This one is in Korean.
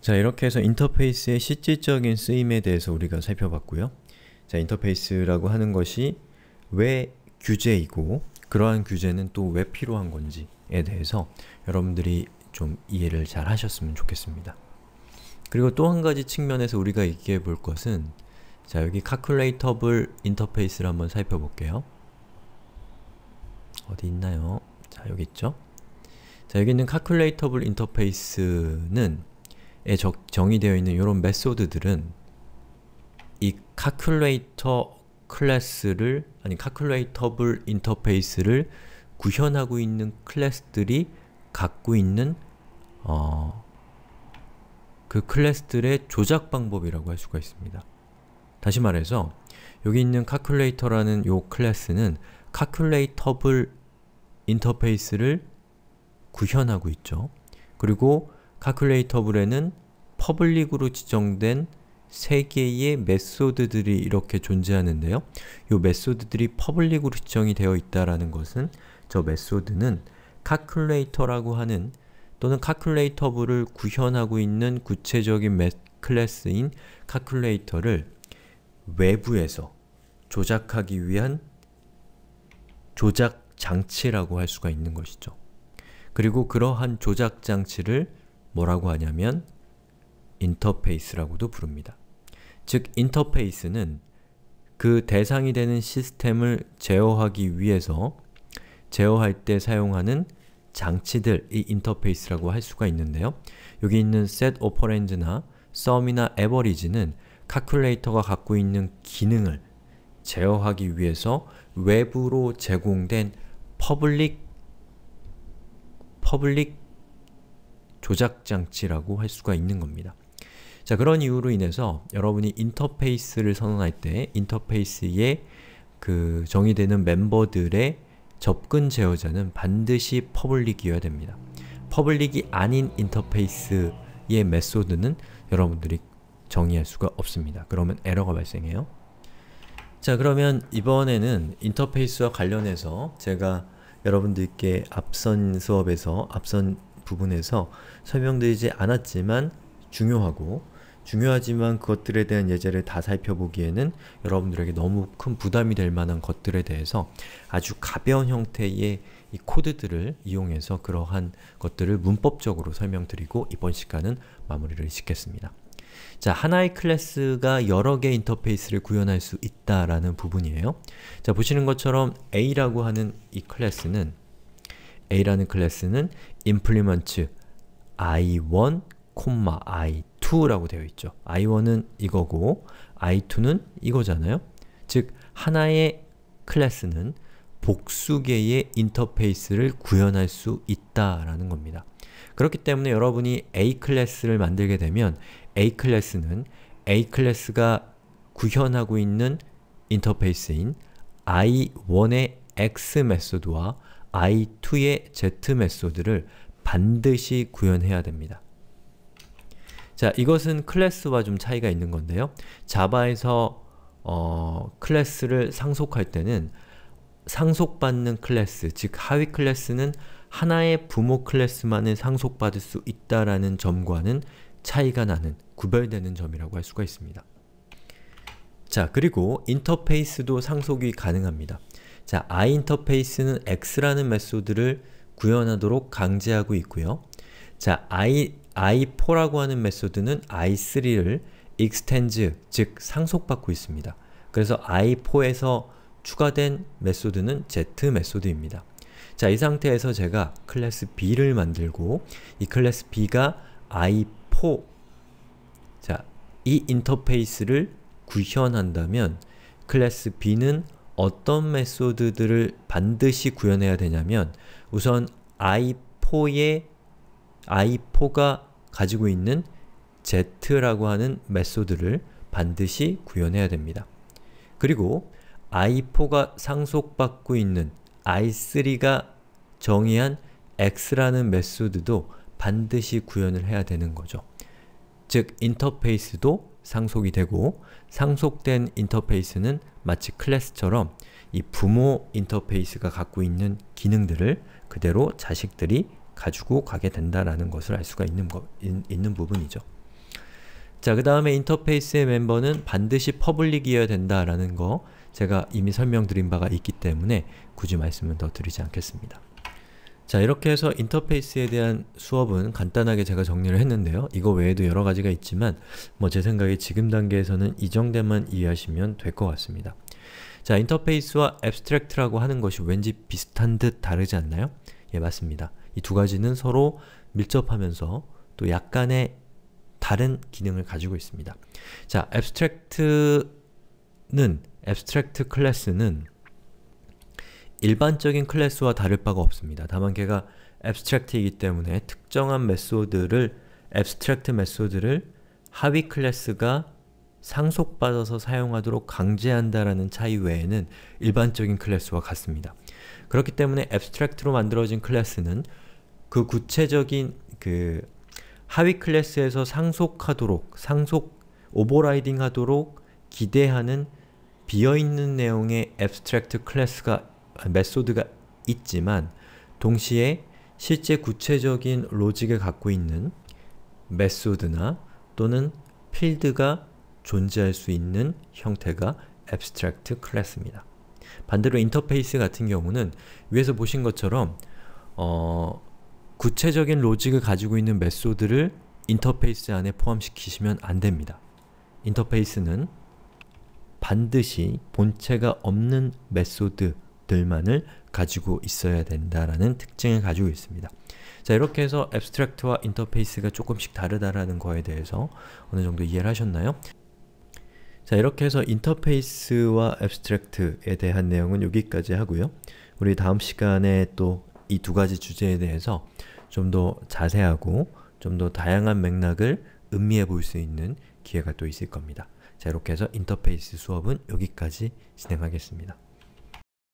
자, 이렇게 해서 인터페이스의 실질적인 쓰임에 대해서 우리가 살펴봤고요. 자, 인터페이스라고 하는 것이 왜 규제이고 그러한 규제는 또 왜 필요한 건지에 대해서 여러분들이 좀 이해를 잘 하셨으면 좋겠습니다. 그리고 또 한 가지 측면에서 우리가 얘기해 볼 것은 자, 여기 c a l c u l a t a b l e 인터페이스를 한번 살펴볼게요. 어디 있나요? 자, 여기 있죠? 자, 여기 있는 c a l c u l a t a b l e 인터페이스는 정의되어 있는 이런 메소드들은 이 calculator 클래스를 아니 calculatorable 인터페이스를 구현하고 있는 클래스들이 갖고 있는 어, 그 클래스들의 조작 방법이라고 할 수가 있습니다. 다시 말해서 여기 있는 calculator라는 요 클래스는 calculatorable 인터페이스를 구현하고 있죠. 그리고 카큘레이터블에는 퍼블릭으로 지정된 세 개의 메소드들이 이렇게 존재하는데요. 이 메소드들이 퍼블릭으로 지정이 되어 있다라는 것은 저 메소드는 카큘레이터라고 하는 또는 카큘레이터블을 구현하고 있는 구체적인 메, 클래스인 카큘레이터를 외부에서 조작하기 위한 조작 장치라고 할 수가 있는 것이죠. 그리고 그러한 조작 장치를 뭐라고 하냐면 인터페이스라고도 부릅니다. 즉, 인터페이스는 그 대상이 되는 시스템을 제어하기 위해서 제어할 때 사용하는 장치들, 이 인터페이스라고 할 수가 있는데요. 여기 있는 setOperand나 sum이나 average는 카큘레이터가 갖고 있는 기능을 제어하기 위해서 외부로 제공된 퍼블릭 public, public 조작장치라고 할 수가 있는 겁니다. 자, 그런 이유로 인해서 여러분이 인터페이스를 선언할 때 인터페이스에 그 정의되는 멤버들의 접근 제어자는 반드시 퍼블릭이어야 됩니다. 퍼블릭이 아닌 인터페이스의 메소드는 여러분들이 정의할 수가 없습니다. 그러면 에러가 발생해요. 자 그러면 이번에는 인터페이스와 관련해서 제가 여러분들께 앞선 수업에서 앞선 부분에서 설명되지 않았지만 중요하고 중요하지만 그것들에 대한 예제를 다 살펴보기에는 여러분들에게 너무 큰 부담이 될 만한 것들에 대해서 아주 가벼운 형태의 이 코드들을 이용해서 그러한 것들을 문법적으로 설명드리고 이번 시간은 마무리를 짓겠습니다. 자, 하나의 클래스가 여러 개의 인터페이스를 구현할 수 있다라는 부분이에요. 자, 보시는 것처럼 A라고 하는 이 클래스는 a라는 클래스는 implement i1, i2라고 되어 있죠. i1은 이거고 i2는 이거잖아요. 즉 하나의 클래스는 복수 개의 인터페이스를 구현할 수 있다라는 겁니다. 그렇기 때문에 여러분이 A 클래스를 만들게 되면 A 클래스는 A 클래스가 구현하고 있는 인터페이스인 i1의 x 메소드와 i2의 z 메소드를 반드시 구현해야 됩니다. 자, 이것은 클래스와 좀 차이가 있는 건데요. 자바에서 어, 클래스를 상속할 때는 상속받는 클래스, 즉 하위 클래스는 하나의 부모 클래스만을 상속받을 수 있다라는 점과는 차이가 나는, 구별되는 점이라고 할 수가 있습니다. 자, 그리고 인터페이스도 상속이 가능합니다. 자, i 아 인터페이스는 x라는 메소드를 구현하도록 강제하고 있고요. 자, i i4라고 하는 메소드는 i3를 extend, 즉 상속받고 있습니다. 그래서 i4에서 추가된 메소드는 z 메소드입니다. 자, 이 상태에서 제가 클래스 b를 만들고 이 클래스 b가 i4 자, 이 인터페이스를 구현한다면 클래스 b는 어떤 메소드들을 반드시 구현해야 되냐면 우선 i4의 i4가 가지고 있는 z라고 하는 메소드를 반드시 구현해야 됩니다. 그리고 i4가 상속받고 있는 i3가 정의한 x라는 메소드도 반드시 구현을 해야 되는 거죠. 즉, 인터페이스도 상속이 되고 상속된 인터페이스는 마치 클래스처럼 이 부모 인터페이스가 갖고 있는 기능들을 그대로 자식들이 가지고 가게 된다라는 것을 알 수가 있는, 거, 인, 있는 부분이죠. 자, 그 다음에 인터페이스의 멤버는 반드시 퍼블릭이어야 된다라는 거 제가 이미 설명드린 바가 있기 때문에 굳이 말씀은 더 드리지 않겠습니다. 자 이렇게 해서 인터페이스에 대한 수업은 간단하게 제가 정리를 했는데요. 이거 외에도 여러 가지가 있지만 뭐 제 생각에 지금 단계에서는 이 정도만 이해하시면 될 것 같습니다. 자 인터페이스와 앱스트랙트라고 하는 것이 왠지 비슷한 듯 다르지 않나요? 예 맞습니다. 이 두 가지는 서로 밀접하면서 또 약간의 다른 기능을 가지고 있습니다. 자 앱스트랙트는 앱스트랙트 클래스는 일반적인 클래스와 다를 바가 없습니다. 다만 걔가 앱스트랙트이기 때문에 특정한 메소드를 앱스트랙트 메소드를 하위 클래스가 상속받아서 사용하도록 강제한다라는 차이 외에는 일반적인 클래스와 같습니다. 그렇기 때문에 앱스트랙트로 만들어진 클래스는 그 구체적인 그 하위 클래스에서 상속하도록 상속 오버라이딩 하도록 기대하는 비어있는 내용의 앱스트랙트 클래스가 메소드가 있지만 동시에 실제 구체적인 로직을 갖고 있는 메소드나 또는 필드가 존재할 수 있는 형태가 abstract 클래스입니다. 반대로 인터페이스 같은 경우는 위에서 보신 것처럼 어, 구체적인 로직을 가지고 있는 메소드를 인터페이스 안에 포함시키시면 안됩니다. 인터페이스는 반드시 본체가 없는 메소드 것들만을 가지고 있어야 된다라는 특징을 가지고 있습니다. 자 이렇게 해서 a b s t r a c t 와 i n t e r f a c e 가 조금씩 다르다라는 거에 대해서 어느 정도 이해를 하셨나요? 자 이렇게 해서 i n t e r f a c e 와 a b s t r a c t 에 대한 내용은 여기까지 하고요. 우리 다음 시간에 또 이 두 가지 주제에 대해서 좀 더 자세하고 좀 더 다양한 맥락을 음미해 볼 수 있는 기회가 또 있을 겁니다. 자 이렇게 해서 인터페이스 수업은 여기까지 진행하겠습니다.